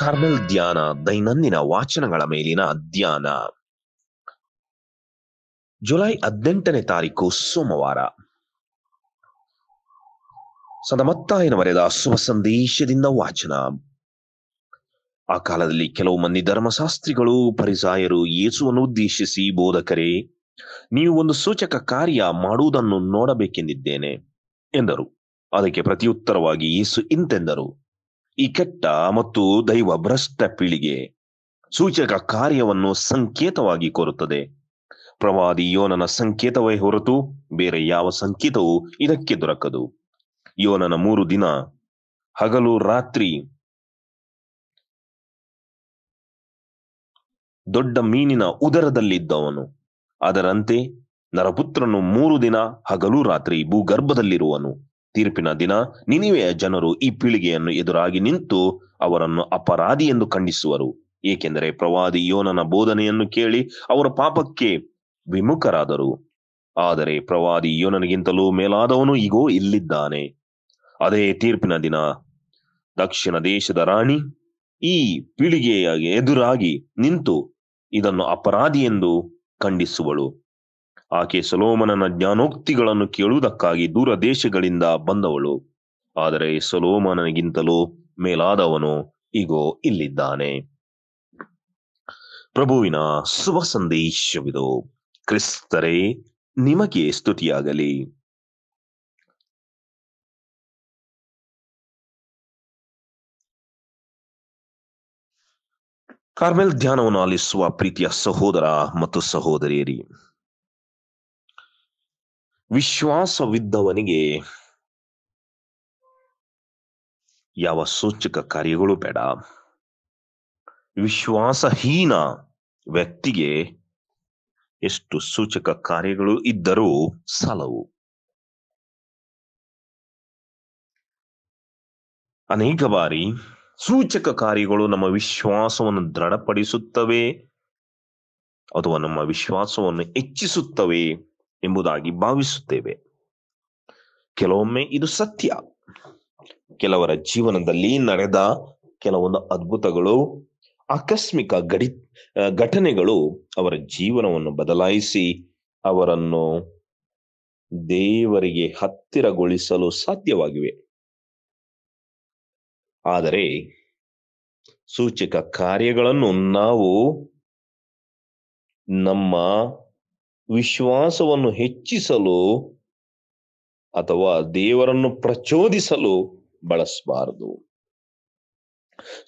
Carmel ಧ್ಯಾನ ದೈನಂದಿನ ವಾಚನಗಳ ಮೇಲಿನ ಧ್ಯಾನ ಜುಲೈ ಹದಿನೆಂಟನೇ ತಾರೀಕು ಸೋಮವಾರ ಸದಮತ್ತಾಯನ ಬರೆದ ಶುಭ ಸಂದೇಶದಿಂದ ವಾಚನ ಆ ಕಾಲದಲ್ಲಿ ಕೆಲವು ಮಂದಿ ಧರ್ಮಶಾಸ್ತ್ರಿಗಳು ಪರಿಸಾಯರು ಯೇಸುವನ್ನು ಉದ್ದೇಶಿಸಿ ಬೋಧಕರೇ ನೀವು ಒಂದು ಸೂಚಕ ಕಾರ್ಯ ಮಾಡುವುದನ್ನು ನೋಡಬೇಕೆಂದಿದ್ದೇನೆ ಎಂದರು ಅದಕ್ಕೆ ಪ್ರತಿಯುತ್ತರವಾಗಿ ಯೇಸು ಇಂತೆಂದರು ಈ ಕೆಟ್ಟ ಮತ್ತು ದೈವ ಭ್ರಷ್ಟ ಪೀಳಿಗೆ ಸೂಚಕ ಕಾರ್ಯವನ್ನು ಸಂಕೇತವಾಗಿ ಕೋರುತ್ತದೆ ಪ್ರವಾದಿ ಯೋನನ ಸಂಕೇತವೇ ಹೊರತು ಬೇರೆ ಯಾವ ಸಂಕೇತವೂ ಇದಕ್ಕೆ ದೊರಕದು ಯೋನನ ಮೂರು ದಿನ ಹಗಲು ರಾತ್ರಿ ದೊಡ್ಡ ಮೀನಿನ ಉದರದಲ್ಲಿದ್ದವನು ಅದರಂತೆ ನರಪುತ್ರನು ಮೂರು ದಿನ ಹಗಲು ರಾತ್ರಿ ಭೂಗರ್ಭದಲ್ಲಿರುವನು ತೀರ್ಪಿನ ದಿನ ನಿನಿವೆಯ ಜನರು ಈ ಪೀಳಿಗೆಯನ್ನು ಎದುರಾಗಿ ನಿಂತು ಅವರನ್ನು ಅಪರಾಧಿ ಎಂದು ಖಂಡಿಸುವರು ಏಕೆಂದರೆ ಪ್ರವಾದಿ ಯೋನನ ಬೋಧನೆಯನ್ನು ಕೇಳಿ ಅವರ ಪಾಪಕ್ಕೆ ವಿಮುಖರಾದರು ಆದರೆ ಪ್ರವಾದಿ ಯೋನನಿಗಿಂತಲೂ ಮೇಲಾದವನು ಈಗೋ ಇಲ್ಲಿದ್ದಾನೆ ಅದೇ ತೀರ್ಪಿನ ದಿನ ದಕ್ಷಿಣ ದೇಶದ ರಾಣಿ ಈ ಪೀಳಿಗೆಯ ಎದುರಾಗಿ ನಿಂತು ಇದನ್ನು ಅಪರಾಧಿ ಎಂದು ಖಂಡಿಸುವಳು ಆಕೆ ಸೊಲೋಮನನ ಜ್ಞಾನೋಕ್ತಿಗಳನ್ನು ಕೇಳುವುದಕ್ಕಾಗಿ ದೂರ ದೇಶಗಳಿಂದ ಬಂದವಳು ಆದರೆ ಸೊಲೋಮನಗಿಂತಲೂ ಮೇಲಾದವನು ಈಗೋ ಇಲ್ಲಿದ್ದಾನೆ ಪ್ರಭುವಿನ ಶುಭ ಸಂದೇಶವಿದು ಕ್ರಿಸ್ತರೇ ನಿಮಗೆ ಸ್ತುತಿಯಾಗಲಿ ಕಾರ್ಮೆಲ್ ಧ್ಯಾನವನ್ನು ಆಲಿಸುವ ಪ್ರೀತಿಯ ಸಹೋದರ ಮತ್ತು ಸಹೋದರಿಯರಿ ವಿಶ್ವಾಸವಿದ್ದವನಿಗೆ ಯಾವ ಸೂಚಕ ಕಾರ್ಯಗಳು ಬೇಡ ವಿಶ್ವಾಸಹೀನ ವ್ಯಕ್ತಿಗೆ ಎಷ್ಟು ಸೂಚಕ ಕಾರ್ಯಗಳು ಇದ್ದರೂ ಸಲವು ಅನೇಕ ಬಾರಿ ಸೂಚಕ ಕಾರ್ಯಗಳು ನಮ್ಮ ವಿಶ್ವಾಸವನ್ನು ದೃಢಪಡಿಸುತ್ತವೆ ಅಥವಾ ನಮ್ಮ ವಿಶ್ವಾಸವನ್ನು ಹೆಚ್ಚಿಸುತ್ತವೆ ಎಂಬುದಾಗಿ ಭಾವಿಸುತ್ತೇವೆ ಕೆಲವೊಮ್ಮೆ ಇದು ಸತ್ಯ ಕೆಲವರ ಜೀವನದಲ್ಲಿ ನಡೆದ ಕೆಲವೊಂದು ಅದ್ಭುತಗಳು ಆಕಸ್ಮಿಕ ಗಡಿ ಘಟನೆಗಳು ಅವರ ಜೀವನವನ್ನು ಬದಲಾಯಿಸಿ ಅವರನ್ನು ದೇವರಿಗೆ ಹತ್ತಿರಗೊಳಿಸಲು ಸಾಧ್ಯವಾಗಿವೆ ಆದರೆ ಸೂಚಕ ಕಾರ್ಯಗಳನ್ನು ನಾವು ನಮ್ಮ ವಿಶ್ವಾಸವನ್ನು ಹೆಚ್ಚಿಸಲು ಅಥವಾ ದೇವರನ್ನು ಪ್ರಚೋದಿಸಲು ಬಳಸಬಾರದು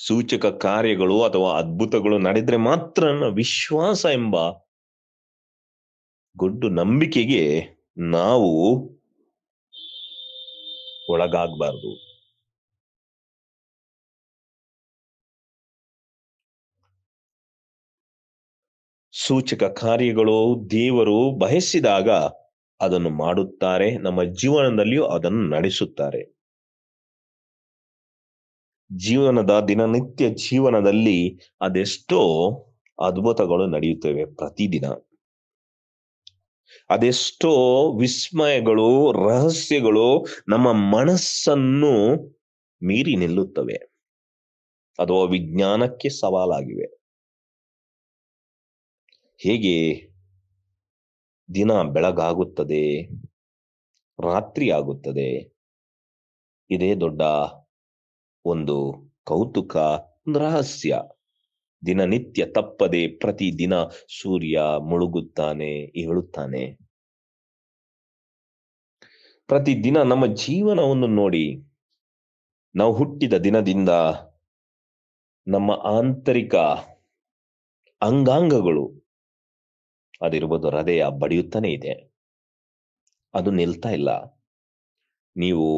ಸೂಚಕ ಕಾರ್ಯಗಳು ಅಥವಾ ಅದ್ಭುತಗಳು ನಡೆದ್ರೆ ಮಾತ್ರ ವಿಶ್ವಾಸ ಎಂಬ ಗೊಡ್ಡು ನಂಬಿಕೆಗೆ ನಾವು ಒಳಗಾಗಬಾರದು ಸೂಚಕ ಕಾರ್ಯಗಳು ದೇವರು ಬಯಸಿದಾಗ ಅದನ್ನು ಮಾಡುತ್ತಾರೆ ನಮ್ಮ ಜೀವನದಲ್ಲಿಯೂ ಅದನ್ನು ನಡೆಸುತ್ತಾರೆ ಜೀವನದ ದಿನನಿತ್ಯ ಜೀವನದಲ್ಲಿ ಅದೆಷ್ಟೋ ಅದ್ಭುತಗಳು ನಡೆಯುತ್ತವೆ ಪ್ರತಿದಿನ ಅದೆಷ್ಟೋ ವಿಸ್ಮಯಗಳು ರಹಸ್ಯಗಳು ನಮ್ಮ ಮನಸ್ಸನ್ನು ಮೀರಿ ನಿಲ್ಲುತ್ತವೆ ಅಥವಾ ವಿಜ್ಞಾನಕ್ಕೆ ಸವಾಲಾಗಿವೆ ಹೇಗೆ ದಿನ ಬೆಳಗಾಗುತ್ತದೆ ರಾತ್ರಿ ಆಗುತ್ತದೆ ಇದೇ ದೊಡ್ಡ ಒಂದು ಕೌತುಕ ರಹಸ್ಯ ದಿನನಿತ್ಯ ತಪ್ಪದೆ ಪ್ರತಿ ದಿನ ಸೂರ್ಯ ಮುಳುಗುತ್ತಾನೆ ಏಳುತ್ತಾನೆ ಪ್ರತಿದಿನ ನಮ್ಮ ಜೀವನವನ್ನು ನೋಡಿ ನಾವು ಹುಟ್ಟಿದ ದಿನದಿಂದ ನಮ್ಮ ಆಂತರಿಕ ಅಂಗಾಂಗಗಳು ಅದಿರ್ಬೋದು ಹೃದಯ ಬಡಿಯುತ್ತಾನೆ ಇದೆ ಅದು ನಿಲ್ತಾ ಇಲ್ಲ ನೀವು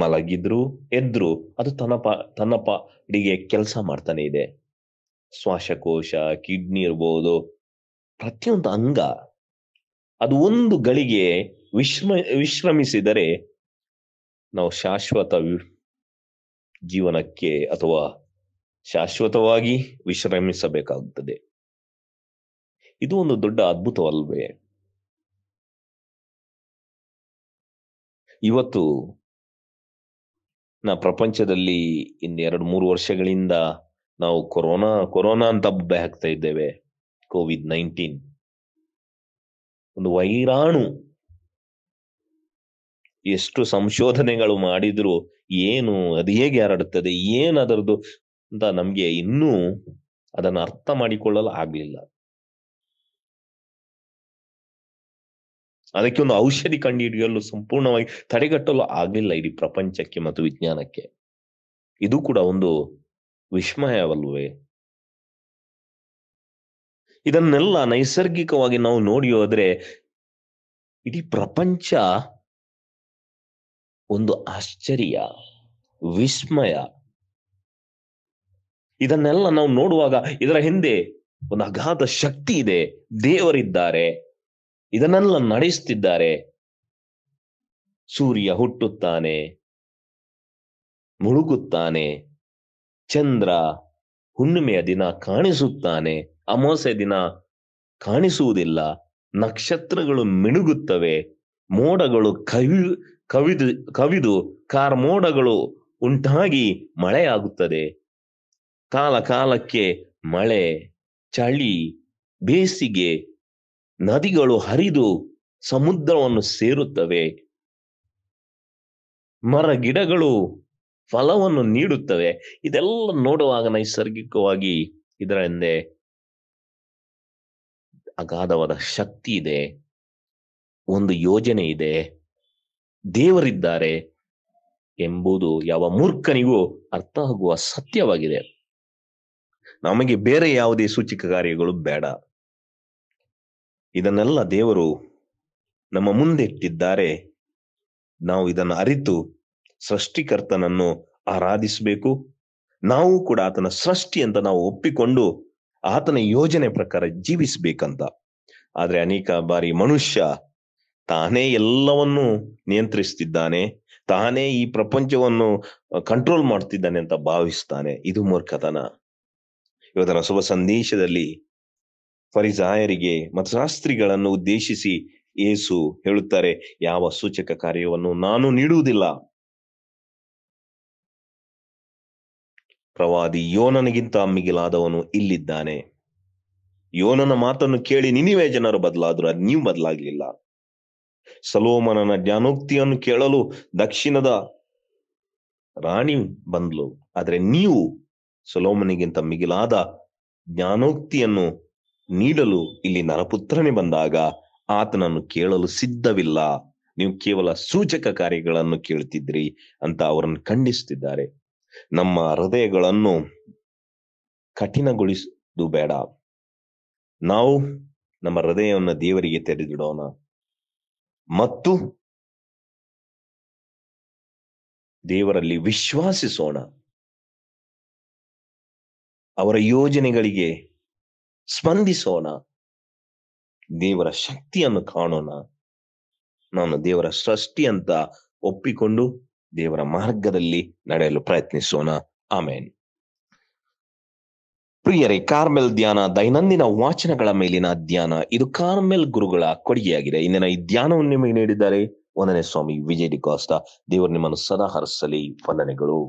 ಮಲಗಿದ್ರು ಎದ್ರು ಅದು ತನ್ನ ಪ ತನ್ನ ಕೆಲಸ ಮಾಡ್ತಾನೆ ಇದೆ ಶ್ವಾಸಕೋಶ ಕಿಡ್ನಿ ಇರ್ಬೋದು ಪ್ರತಿಯೊಂದು ಅಂಗ ಅದು ಒಂದು ಗಳಿಗೆ ವಿಶ್ರಮ ವಿಶ್ರಮಿಸಿದರೆ ನಾವು ಶಾಶ್ವತ ಜೀವನಕ್ಕೆ ಅಥವಾ ಶಾಶ್ವತವಾಗಿ ವಿಶ್ರಮಿಸಬೇಕಾಗುತ್ತದೆ ಇದು ಒಂದು ದೊಡ್ಡ ಅದ್ಭುತವಲ್ವೇ ಇವತ್ತು ನಾ ಪ್ರಪಂಚದಲ್ಲಿ ಇನ್ನೆರಡು ಮೂರು ವರ್ಷಗಳಿಂದ ನಾವು ಕೊರೋನಾ ಕೊರೋನಾ ಅಂತ ಬಬ್ಬೆ ಹಾಕ್ತಾ ಇದ್ದೇವೆ ಕೋವಿಡ್ ನೈನ್ಟೀನ್ ಒಂದು ವೈರಾಣು ಎಷ್ಟು ಸಂಶೋಧನೆಗಳು ಮಾಡಿದ್ರು ಏನು ಅದು ಹೇಗೆ ಹರಡುತ್ತದೆ ಏನು ಅಂತ ನಮ್ಗೆ ಇನ್ನೂ ಅದನ್ನು ಅರ್ಥ ಮಾಡಿಕೊಳ್ಳಲು ಆಗ್ಲಿಲ್ಲ ಅದಕ್ಕೆ ಒಂದು ಔಷಧಿ ಕಂಡುಹಿಡಿಯಲು ಸಂಪೂರ್ಣವಾಗಿ ತಡೆಗಟ್ಟಲು ಆಗಲಿಲ್ಲ ಇಡೀ ಪ್ರಪಂಚಕ್ಕೆ ಮತ್ತು ವಿಜ್ಞಾನಕ್ಕೆ ಇದು ಕೂಡ ಒಂದು ವಿಸ್ಮಯವಲ್ವೇ ಇದನ್ನೆಲ್ಲ ನೈಸರ್ಗಿಕವಾಗಿ ನಾವು ನೋಡಿ ಹೋದ್ರೆ ಇಡೀ ಪ್ರಪಂಚ ಒಂದು ಆಶ್ಚರ್ಯ ವಿಸ್ಮಯ ಇದನ್ನೆಲ್ಲ ನಾವು ನೋಡುವಾಗ ಇದರ ಹಿಂದೆ ಒಂದು ಅಗಾಧ ಶಕ್ತಿ ಇದೆ ದೇವರಿದ್ದಾರೆ ಇದನ್ನೆಲ್ಲ ನಡೆಸ್ತಿದ್ದಾರೆ ಸೂರ್ಯ ಹುಟ್ಟುತ್ತಾನೆ ಮುಳುಗುತ್ತಾನೆ ಚಂದ್ರ ಹುಣ್ಣಿಮೆಯ ದಿನ ಕಾಣಿಸುತ್ತಾನೆ ಅಮಾವಾಸ್ಯ ದಿನ ಕಾಣಿಸುವುದಿಲ್ಲ ನಕ್ಷತ್ರಗಳು ಮಿಣುಗುತ್ತವೆ ಮೋಡಗಳು ಕವಿ ಕವಿದು ಕವಿದು ಮೋಡಗಳು ಉಂಟಾಗಿ ಮಳೆಯಾಗುತ್ತದೆ ಕಾಲ ಕಾಲಕ್ಕೆ ಮಳೆ ಚಳಿ ಬೇಸಿಗೆ ನದಿಗಳು ಹರಿದು ಸಮುದ್ರವನ್ನು ಸೇರುತ್ತವೆ ಮರ ಗಿಡಗಳು ಫಲವನ್ನು ನೀಡುತ್ತವೆ ಇದೆಲ್ಲ ನೋಡುವಾಗ ನೈಸರ್ಗಿಕವಾಗಿ ಇದರ ಹಿಂದೆ ಅಗಾಧವಾದ ಶಕ್ತಿ ಇದೆ ಒಂದು ಯೋಜನೆ ಇದೆ ದೇವರಿದ್ದಾರೆ ಎಂಬುದು ಯಾವ ಮೂರ್ಖನಿಗೂ ಅರ್ಥ ಆಗುವ ಸತ್ಯವಾಗಿದೆ ನಮಗೆ ಬೇರೆ ಯಾವುದೇ ಸೂಚಿಕ ಕಾರ್ಯಗಳು ಬೇಡ ಇದನ್ನೆಲ್ಲ ದೇವರು ನಮ್ಮ ಮುಂದೆ ಇಟ್ಟಿದ್ದಾರೆ ನಾವು ಇದನ್ನು ಅರಿತು ಸೃಷ್ಟಿಕರ್ತನನ್ನು ಆರಾಧಿಸಬೇಕು ನಾವು ಕೂಡ ಆತನ ಸೃಷ್ಟಿ ಅಂತ ನಾವು ಒಪ್ಪಿಕೊಂಡು ಆತನ ಯೋಜನೆ ಪ್ರಕಾರ ಜೀವಿಸಬೇಕಂತ ಆದ್ರೆ ಅನೇಕ ಬಾರಿ ಮನುಷ್ಯ ತಾನೇ ಎಲ್ಲವನ್ನು ನಿಯಂತ್ರಿಸ್ತಿದ್ದಾನೆ ತಾನೇ ಈ ಪ್ರಪಂಚವನ್ನು ಕಂಟ್ರೋಲ್ ಮಾಡ್ತಿದ್ದಾನೆ ಅಂತ ಭಾವಿಸ್ತಾನೆ ಇದು ಮೂರ್ಖತನ ಇವತ್ತಿನ ಶುಭ ಸಂದೇಶದಲ್ಲಿ ಫರಿಸಾಯರಿಗೆ ಮತ್ತು ಶಾಸ್ತ್ರಿಗಳನ್ನು ಉದ್ದೇಶಿಸಿ ಏಸು ಹೇಳುತ್ತಾರೆ ಯಾವ ಸೂಚಕ ಕಾರ್ಯವನ್ನು ನಾನು ನೀಡುವುದಿಲ್ಲ ಪ್ರವಾದಿ ಯೋನನಿಗಿಂತ ಮಿಗಿಲಾದವನು ಇಲ್ಲಿದ್ದಾನೆ ಯೋನನ ಮಾತನ್ನು ಕೇಳಿ ನಿನಿವೆ ಜನರು ಬದಲಾದ್ರು ಅದು ನೀವು ಬದಲಾಗಲಿಲ್ಲ ಸಲೋಮನನ ಜ್ಞಾನೋಕ್ತಿಯನ್ನು ಕೇಳಲು ದಕ್ಷಿಣದ ರಾಣಿ ಬಂದ್ಲು ಆದರೆ ನೀವು ಸಲೋಮನಿಗಿಂತ ಮಿಗಿಲಾದ ಜ್ಞಾನೋಕ್ತಿಯನ್ನು ನೀಡಲು ಇಲ್ಲಿ ನರಪುತ್ರನೇ ಬಂದಾಗ ಆತನನ್ನು ಕೇಳಲು ಸಿದ್ಧವಿಲ್ಲ ನೀವು ಕೇವಲ ಸೂಚಕ ಕಾರ್ಯಗಳನ್ನು ಕೇಳ್ತಿದ್ರಿ ಅಂತ ಅವರನ್ನು ಖಂಡಿಸುತ್ತಿದ್ದಾರೆ ನಮ್ಮ ಹೃದಯಗಳನ್ನು ಕಠಿಣಗೊಳಿಸುವುದು ಬೇಡ ನಾವು ನಮ್ಮ ಹೃದಯವನ್ನು ದೇವರಿಗೆ ತೆರೆದಿಡೋಣ ಮತ್ತು ದೇವರಲ್ಲಿ ವಿಶ್ವಾಸಿಸೋಣ ಅವರ ಯೋಜನೆಗಳಿಗೆ ಸ್ಪಂದಿಸೋಣ ದೇವರ ಶಕ್ತಿಯನ್ನು ಕಾಣೋಣ ನಾನು ದೇವರ ಸೃಷ್ಟಿ ಅಂತ ಒಪ್ಪಿಕೊಂಡು ದೇವರ ಮಾರ್ಗದಲ್ಲಿ ನಡೆಯಲು ಪ್ರಯತ್ನಿಸೋಣ ಆಮೇನ್ ಪ್ರಿಯರೇ ಕಾರ್ಮೆಲ್ ಧ್ಯಾನ ದೈನಂದಿನ ವಾಚನಗಳ ಮೇಲಿನ ಧ್ಯಾನ ಇದು ಕಾರ್ಮೆಲ್ ಗುರುಗಳ ಕೊಡುಗೆಯಾಗಿದೆ ಇಂದಿನ ಈ ಧ್ಯಾನವನ್ನು ನಿಮಗೆ ನೀಡಿದ್ದಾರೆ ವಂದನೆ ಸ್ವಾಮಿ ವಿಜಯ್ ಡಿ ಕಾಸ್ತಾ ದೇವರು ನಿಮ್ಮನ್ನು ಸದಾ ಹರಿಸಲಿ ವಂದನೆಗಳು